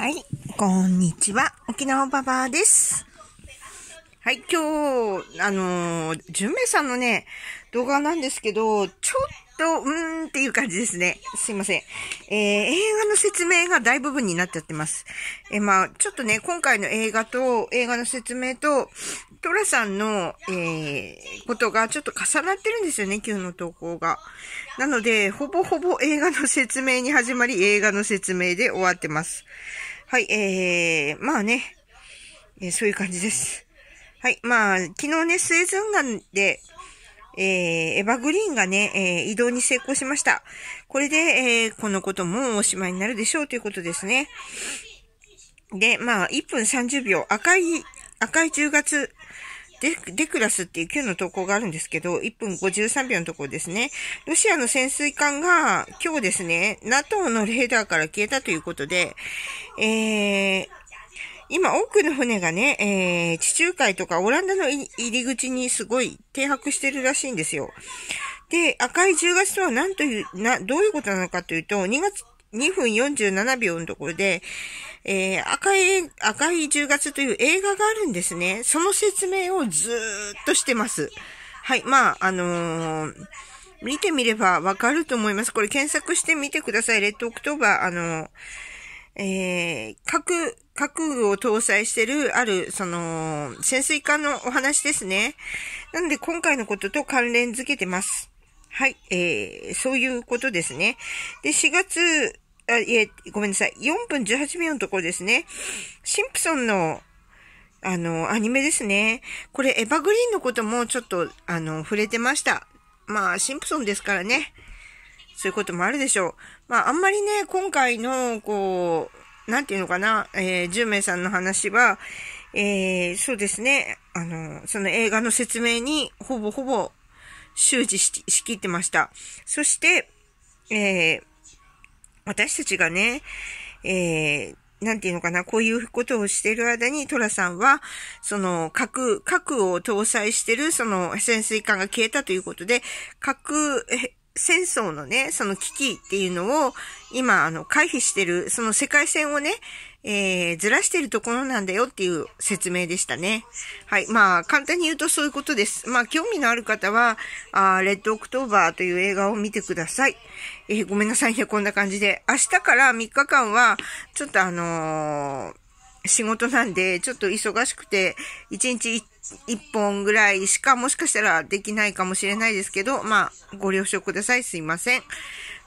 はい、こんにちは。沖縄バアです。はい、今日、あのー、純明さんのね、動画なんですけど、ちょっと、うーん、っていう感じですね。すいません。えー、映画の説明が大部分になっちゃってます。えー、まあ、ちょっとね、今回の映画と、映画の説明と、トラさんの、えー、ことがちょっと重なってるんですよね、今日の投稿が。なので、ほぼほぼ映画の説明に始まり、映画の説明で終わってます。はい、えー、まあね、えー、そういう感じです。はい、まあ、昨日ね、スエズンガンで、えー、エヴァグリーンがね、えー、移動に成功しました。これで、えー、このこともおしまいになるでしょうということですね。で、まあ、1分30秒、赤い、赤い10月、デデクラスっていう今日の投稿があるんですけど、1分53秒のところですね。ロシアの潜水艦が今日ですね、NATO のレーダーから消えたということで、えー、今多くの船がね、えー、地中海とかオランダの入り口にすごい停泊してるらしいんですよ。で、赤い10月とは何という、な、どういうことなのかというと、2月、2分47秒のところで、えー、赤い、赤い10月という映画があるんですね。その説明をずーっとしてます。はい、まあ、あのー、見てみればわかると思います。これ検索してみてください。レッドオクトーバー、あのえー、核、核を搭載してる、ある、その、潜水艦のお話ですね。なんで、今回のことと関連づけてます。はい、えー、そういうことですね。で、4月、あ、いえ、ごめんなさい。4分18秒のところですね。シンプソンの、あの、アニメですね。これ、エヴァグリーンのこともちょっと、あの、触れてました。まあ、シンプソンですからね。そういうこともあるでしょう。まあ、あんまりね、今回の、こう、なんていうのかな、えー、10名さんの話は、えー、そうですね、あの、その映画の説明に、ほぼほぼ、周知ししきってました。そして、えー、私たちがね、えー、なんていうのかな、こういうことをしている間に、トラさんは、その、核、核を搭載してる、その、潜水艦が消えたということで、核、戦争のね、その危機っていうのを、今、あの、回避してる、その世界線をね、えー、ずらしてるところなんだよっていう説明でしたね。はい。まあ、簡単に言うとそういうことです。まあ、興味のある方は、あレッドオクトーバーという映画を見てください。えー、ごめんなさいね、こんな感じで。明日から3日間は、ちょっとあのー、仕事なんで、ちょっと忙しくて、1日1本ぐらいしかもしかしたらできないかもしれないですけど、まあ、ご了承ください。すいません。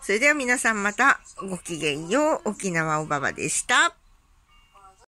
それでは皆さんまたごきげんよう。沖縄おばばでした。